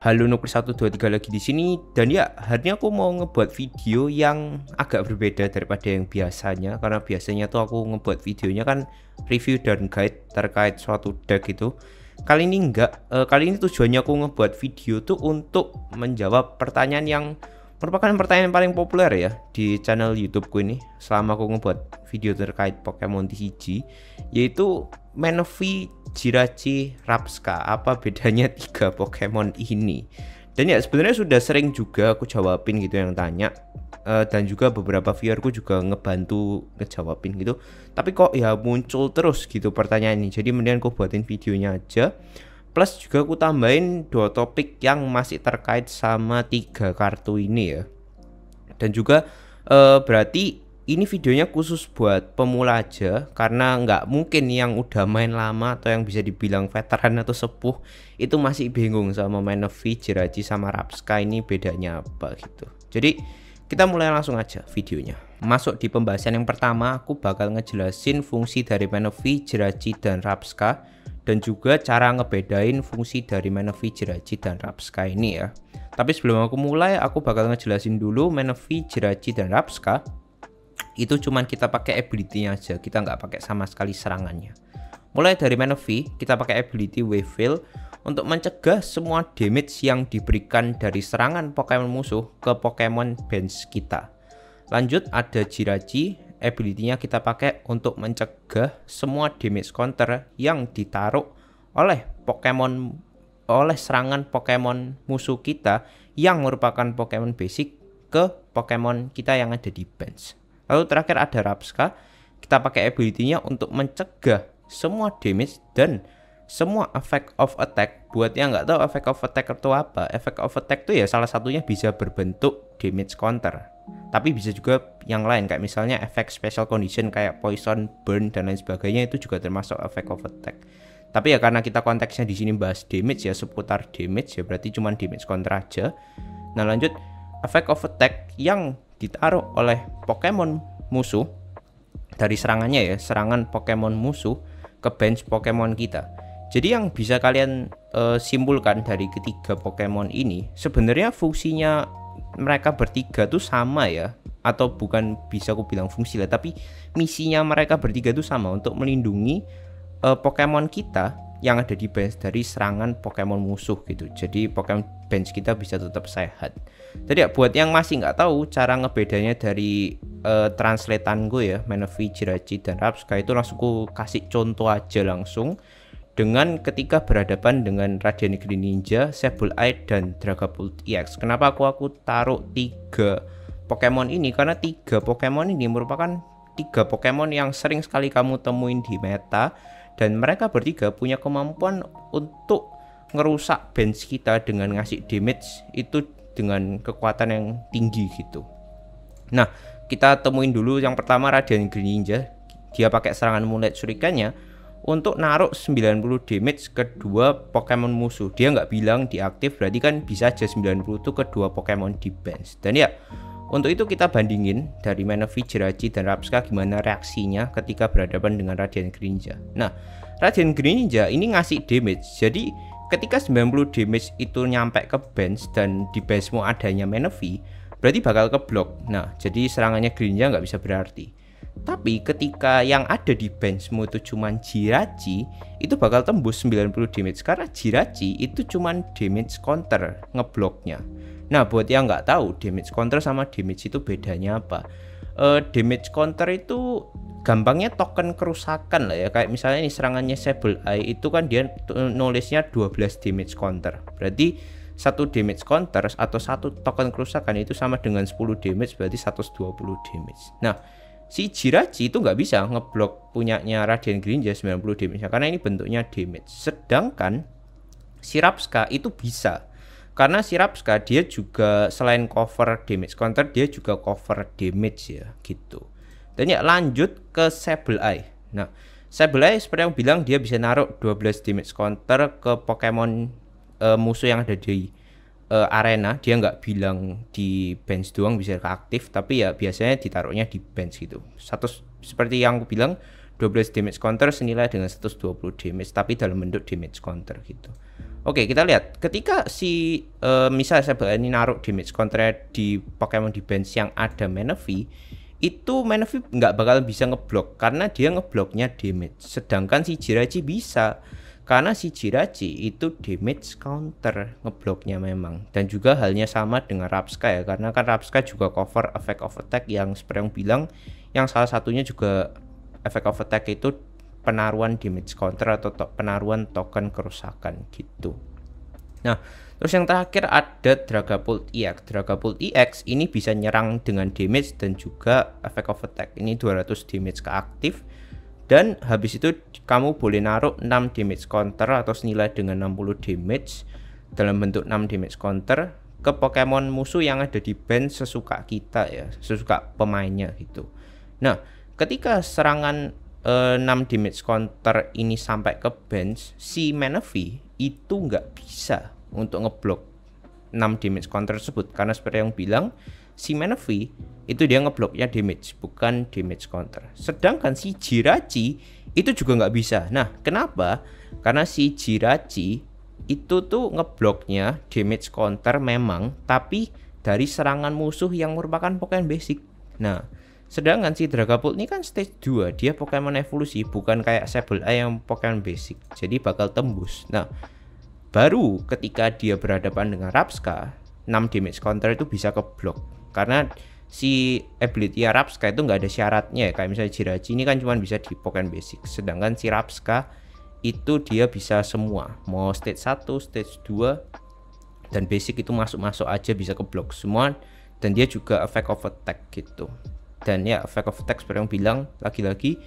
Halo Nuklir 123 lagi di sini dan ya hari ini aku mau ngebuat video yang agak berbeda daripada yang biasanya karena biasanya tuh aku ngebuat videonya kan review dan guide terkait suatu deck itu kali ini enggak e, kali ini tujuannya aku ngebuat video tuh untuk menjawab pertanyaan yang merupakan pertanyaan paling populer ya di channel YouTube YouTubeku ini selama aku ngebuat video terkait Pokemon TCG yaitu Manaphy, Jirachi, Rapska. Apa bedanya tiga Pokemon ini? Dan ya sebenarnya sudah sering juga aku jawabin gitu yang tanya uh, dan juga beberapa viewerku juga ngebantu ngejawabin gitu. Tapi kok ya muncul terus gitu pertanyaan ini. Jadi mendingan aku buatin videonya aja Plus juga aku tambahin dua topik yang masih terkait sama tiga kartu ini ya. Dan juga e, berarti ini videonya khusus buat pemula aja karena nggak mungkin yang udah main lama atau yang bisa dibilang veteran atau sepuh itu masih bingung sama main of Jiraji sama Rapska ini bedanya apa gitu. Jadi kita mulai langsung aja videonya. Masuk di pembahasan yang pertama, aku bakal ngejelasin fungsi dari Manovi, Jiraji, dan Rapska dan juga cara ngebedain fungsi dari Manevi, Jirachi dan Rapska ini ya. Tapi sebelum aku mulai, aku bakal ngejelasin dulu Manevi, Jirachi dan Rapska itu cuman kita pakai ability-nya aja, kita nggak pakai sama sekali serangannya. Mulai dari Manevi, kita pakai ability Wave Veil untuk mencegah semua damage yang diberikan dari serangan Pokemon musuh ke Pokemon bench kita. Lanjut ada Jirachi, ability-nya kita pakai untuk mencegah semua damage counter yang ditaruh oleh Pokemon oleh serangan Pokemon musuh kita yang merupakan Pokemon basic ke Pokemon kita yang ada di bench. Lalu terakhir ada Rapska, kita pakai ability-nya untuk mencegah semua damage dan semua effect of attack buat yang nggak tahu effect of attack itu apa effect of attack itu ya salah satunya bisa berbentuk damage counter tapi bisa juga yang lain kayak misalnya efek special condition kayak poison, burn dan lain sebagainya itu juga termasuk efek of attack. Tapi ya karena kita konteksnya di sini bahas damage ya seputar damage ya berarti cuma damage kontra aja. Nah, lanjut efek of attack yang ditaruh oleh Pokemon musuh dari serangannya ya, serangan Pokemon musuh ke bench Pokemon kita. Jadi yang bisa kalian uh, simpulkan dari ketiga Pokemon ini sebenarnya fungsinya mereka bertiga tuh sama ya atau bukan bisa aku bilang fungsi lah tapi misinya mereka bertiga tuh sama untuk melindungi uh, Pokemon kita yang ada di bench dari serangan Pokemon musuh gitu jadi Pokemon bench kita bisa tetap sehat jadi ya, buat yang masih nggak tahu cara ngebedanya dari uh, eh, translatean gue ya Manavi, Jirachi, dan Rapska itu langsung gue kasih contoh aja langsung dengan ketika berhadapan dengan Raja Negeri Ninja, Eye, dan Dragapult EX. Kenapa aku aku taruh tiga Pokemon ini? Karena tiga Pokemon ini merupakan tiga Pokemon yang sering sekali kamu temuin di meta dan mereka bertiga punya kemampuan untuk ngerusak bench kita dengan ngasih damage itu dengan kekuatan yang tinggi gitu. Nah, kita temuin dulu yang pertama Raden Green Ninja. Dia pakai serangan mulai surikannya untuk naruh 90 damage kedua Pokemon musuh. Dia nggak bilang diaktif berarti kan bisa aja 90 itu kedua Pokemon di bench. Dan ya untuk itu kita bandingin dari Manavi, Jirachi, dan Rapska gimana reaksinya ketika berhadapan dengan Radiant Greninja. Nah, Radiant Greninja ini ngasih damage. Jadi ketika 90 damage itu nyampe ke bench dan di benchmu adanya Manavi, berarti bakal ke Nah, jadi serangannya Greninja nggak bisa berarti. Tapi ketika yang ada di benchmu itu cuman Jirachi, itu bakal tembus 90 damage karena Jirachi itu cuman damage counter ngebloknya. Nah, buat yang nggak tahu damage counter sama damage itu bedanya apa? Uh, damage counter itu gampangnya token kerusakan lah ya kayak misalnya ini serangannya Sable Eye itu kan dia nulisnya 12 damage counter berarti satu damage counter atau satu token kerusakan itu sama dengan 10 damage berarti 120 damage nah si Jirachi itu nggak bisa ngeblok punyanya Green ya 90 damage karena ini bentuknya damage. Sedangkan si Rapska itu bisa. Karena si Rapska dia juga selain cover damage counter dia juga cover damage ya gitu. Dan ya lanjut ke Sable Eye. Nah, Sable Eye seperti yang bilang dia bisa naruh 12 damage counter ke Pokemon uh, musuh yang ada di uh, arena dia nggak bilang di bench doang bisa aktif tapi ya biasanya ditaruhnya di bench gitu satu seperti yang aku bilang 12 damage counter senilai dengan 120 damage tapi dalam bentuk damage counter gitu Oke kita lihat ketika si uh, eh, misalnya saya ini naruh damage counter di Pokemon di bench yang ada mana fee itu mana fee nggak bakal bisa ngeblok karena dia ngebloknya damage sedangkan si jiraji bisa karena si Jirachi itu damage counter ngebloknya memang dan juga halnya sama dengan Rapska ya karena kan Rapska juga cover effect of attack yang seperti yang bilang yang salah satunya juga effect of attack itu penaruan damage counter atau to penaruhan token kerusakan gitu nah terus yang terakhir ada Dragapult EX Dragapult EX ini bisa nyerang dengan damage dan juga effect of attack ini 200 damage ke aktif dan habis itu kamu boleh naruh 6 damage counter atau senilai dengan 60 damage dalam bentuk 6 damage counter ke Pokemon musuh yang ada di band sesuka kita ya, sesuka pemainnya gitu. Nah, ketika serangan eh, 6 damage counter ini sampai ke bench, si Manaphy itu nggak bisa untuk ngeblok 6 damage counter tersebut karena seperti yang bilang si Menevi itu dia ngebloknya damage bukan damage counter sedangkan si Jirachi itu juga nggak bisa nah kenapa karena si Jirachi itu tuh ngebloknya damage counter memang tapi dari serangan musuh yang merupakan Pokemon basic nah sedangkan si Dragapult ini kan stage 2 dia Pokemon evolusi bukan kayak Sableye yang Pokemon basic jadi bakal tembus nah baru ketika dia berhadapan dengan Rapska 6 damage counter itu bisa keblok karena si ability Rapska itu nggak ada syaratnya ya kayak misalnya Jirachi ini kan cuma bisa di Pokemon Basic sedangkan si Rapska itu dia bisa semua mau stage 1 stage 2 dan basic itu masuk-masuk aja bisa ke blok semua dan dia juga effect of attack gitu dan ya effect of attack seperti yang bilang lagi-lagi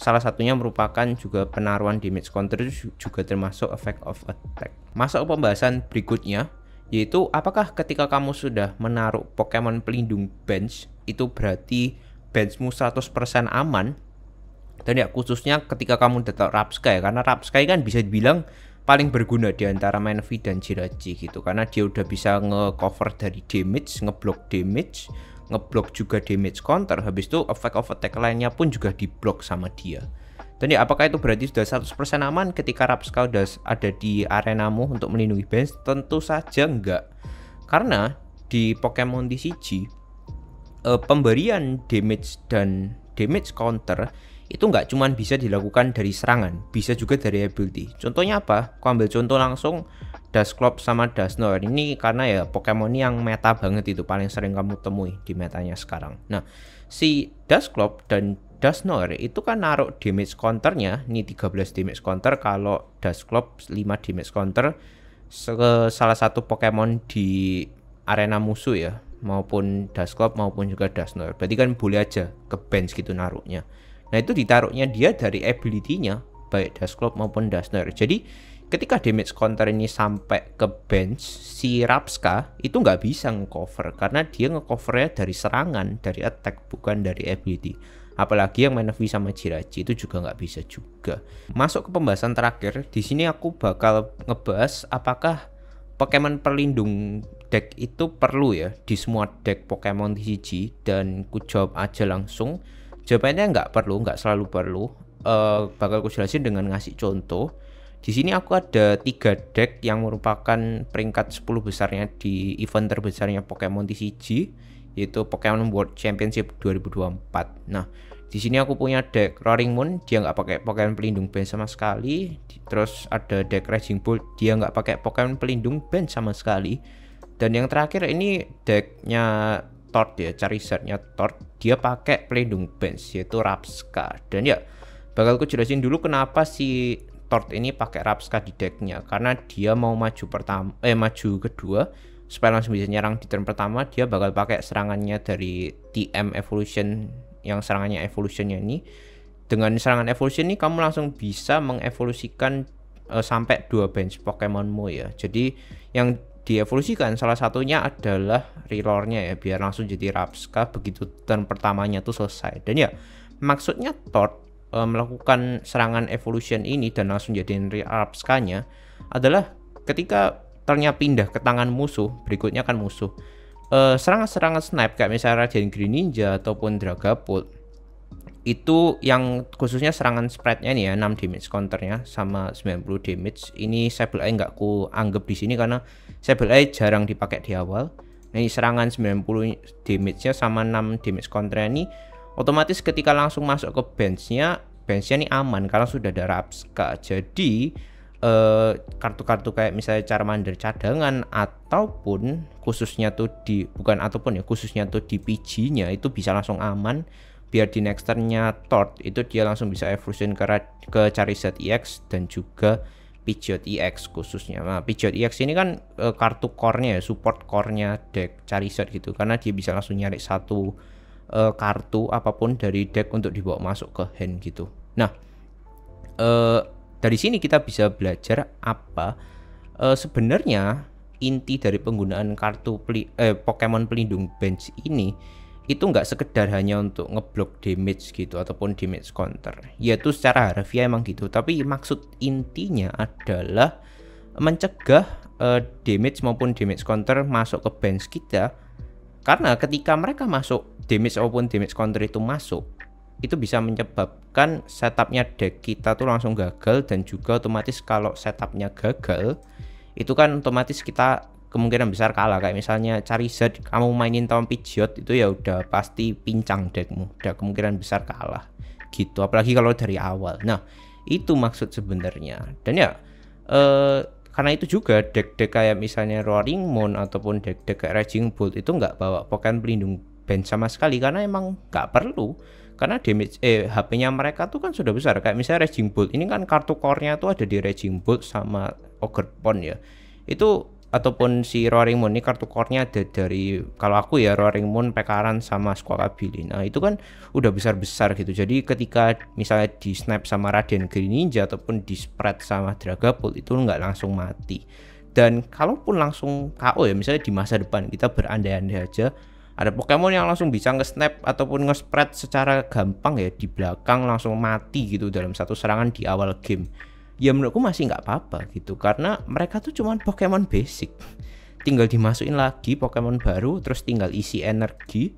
salah satunya merupakan juga penaruhan damage counter juga termasuk effect of attack masuk pembahasan berikutnya yaitu apakah ketika kamu sudah menaruh Pokemon pelindung bench itu berarti benchmu 100% aman dan ya khususnya ketika kamu datang Rapsky ya, karena Rapsky kan bisa dibilang paling berguna di antara main Manfi dan Jirachi gitu karena dia udah bisa nge-cover dari damage, ngeblok damage, ngeblok juga damage counter habis itu effect of attack lainnya pun juga diblok sama dia. Dan ya, apakah itu berarti sudah 100% aman ketika Rapska sudah ada di arenamu untuk melindungi bench? Tentu saja enggak. Karena di Pokemon TCG eh, pemberian damage dan damage counter itu enggak cuma bisa dilakukan dari serangan, bisa juga dari ability. Contohnya apa? Aku ambil contoh langsung Dusclops sama Noir ini karena ya Pokemon yang meta banget itu paling sering kamu temui di metanya sekarang. Nah, si Dusclops dan Dasnor itu kan naruh damage counternya ini 13 damage counter kalau Dasclop 5 damage counter ke salah satu Pokemon di arena musuh ya maupun Dasclop maupun juga Dasnor berarti kan boleh aja ke bench gitu naruhnya nah itu ditaruhnya dia dari ability-nya baik Dasclop maupun Dasnor jadi ketika damage counter ini sampai ke bench si Rapska itu nggak bisa ngecover karena dia ngecovernya dari serangan dari attack bukan dari ability apalagi yang main Navi sama Jiraji itu juga nggak bisa juga masuk ke pembahasan terakhir di sini aku bakal ngebahas apakah Pokemon perlindung deck itu perlu ya di semua deck Pokemon TCG dan ku jawab aja langsung jawabannya nggak perlu nggak selalu perlu uh, bakal ku jelasin dengan ngasih contoh di sini aku ada tiga deck yang merupakan peringkat 10 besarnya di event terbesarnya Pokemon TCG yaitu Pokemon World Championship 2024. Nah, di sini aku punya deck Roaring Moon, dia nggak pakai Pokemon pelindung band sama sekali. Terus ada deck Raging Bull, dia nggak pakai Pokemon pelindung band sama sekali. Dan yang terakhir ini decknya Tort ya, cari Charizardnya Tort, dia pakai pelindung band yaitu Rapska. Dan ya, bakal aku jelasin dulu kenapa si Tort ini pakai Rapska di decknya karena dia mau maju pertama eh maju kedua supaya langsung bisa nyerang di turn pertama dia bakal pakai serangannya dari TM Evolution yang serangannya Evolutionnya ini dengan serangan Evolution ini kamu langsung bisa mengevolusikan uh, sampai dua bench Pokemonmu ya jadi yang dievolusikan salah satunya adalah relornya ya biar langsung jadi Rapska begitu turn pertamanya tuh selesai dan ya maksudnya Thor uh, melakukan serangan evolution ini dan langsung jadi Rapskanya adalah ketika ternyata pindah ke tangan musuh, berikutnya kan musuh. Eh, serangan-serangan uh, snipe kayak misalnya Raiden Green Ninja ataupun Dragapult itu yang khususnya serangan spreadnya nih ya 6 damage counternya sama 90 damage ini Sable Eye nggak ku anggap di sini karena Sable Eye jarang dipakai di awal nah ini serangan 90 damage nya sama 6 damage counter ini otomatis ketika langsung masuk ke benchnya benchnya ini aman karena sudah ada Rapska jadi Eh, kartu-kartu kayak misalnya Charmander cadangan ataupun khususnya tuh di bukan ataupun ya khususnya tuh di PG-nya itu bisa langsung aman biar di next turn-nya Tort itu dia langsung bisa evolution ke, ke Charizard EX dan juga Pidgeot EX khususnya. Nah, Pidgeot EX ini kan e, kartu core-nya ya, support core-nya deck Charizard gitu karena dia bisa langsung nyari satu e, kartu apapun dari deck untuk dibawa masuk ke hand gitu. Nah, eh dari sini kita bisa belajar apa e, sebenarnya inti dari penggunaan kartu peli, eh, Pokemon pelindung bench ini itu nggak sekedar hanya untuk ngeblok damage gitu ataupun damage counter yaitu secara harfiah emang gitu tapi maksud intinya adalah mencegah uh, damage maupun damage counter masuk ke bench kita karena ketika mereka masuk damage maupun damage counter itu masuk itu bisa menyebabkan setupnya deck kita tuh langsung gagal dan juga otomatis kalau setupnya gagal itu kan otomatis kita kemungkinan besar kalah kayak misalnya cari Charizard kamu mainin Tom Pidgeot itu ya udah pasti pincang deckmu udah kemungkinan besar kalah gitu apalagi kalau dari awal nah itu maksud sebenarnya dan ya eh, karena itu juga deck-deck kayak misalnya Roaring Moon ataupun deck-deck kayak Raging Bolt itu nggak bawa Pokemon pelindung band sama sekali karena emang nggak perlu karena damage eh HP-nya mereka tuh kan sudah besar kayak misalnya Raging Bolt ini kan kartu core-nya tuh ada di Raging Bolt sama Ogre Pond ya itu ataupun si Roaring Moon ini kartu core-nya ada dari kalau aku ya Roaring Moon, Pekaran sama Squawabili. Nah, itu kan udah besar-besar gitu. Jadi ketika misalnya di snap sama Raden Green Ninja ataupun di spread sama Dragapult itu nggak langsung mati. Dan kalaupun langsung KO ya misalnya di masa depan kita berandai-andai aja ada Pokemon yang langsung bisa nge-snap ataupun nge-spread secara gampang ya di belakang langsung mati gitu dalam satu serangan di awal game ya menurutku masih nggak apa-apa gitu karena mereka tuh cuman Pokemon basic tinggal dimasukin lagi Pokemon baru terus tinggal isi energi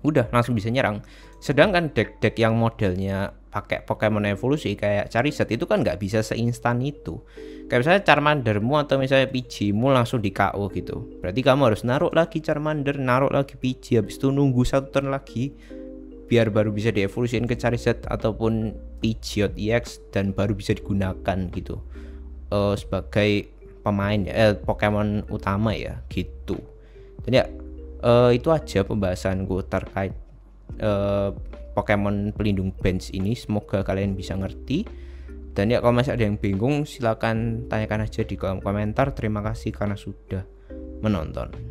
udah langsung bisa nyerang sedangkan deck-deck yang modelnya pakai Pokemon evolusi kayak Charizard itu kan nggak bisa seinstan itu. Kayak misalnya Charmandermu atau misalnya Pidgeymu langsung di KO gitu. Berarti kamu harus naruh lagi Charmander, naruh lagi Pidgey, habis itu nunggu satu turn lagi biar baru bisa dievolusiin ke Charizard ataupun Pidgeot EX dan baru bisa digunakan gitu uh, sebagai pemain eh, Pokemon utama ya gitu. Jadi ya uh, itu aja pembahasan gue terkait uh, Pokemon pelindung bench ini semoga kalian bisa ngerti dan ya kalau masih ada yang bingung silahkan tanyakan aja di kolom komentar terima kasih karena sudah menonton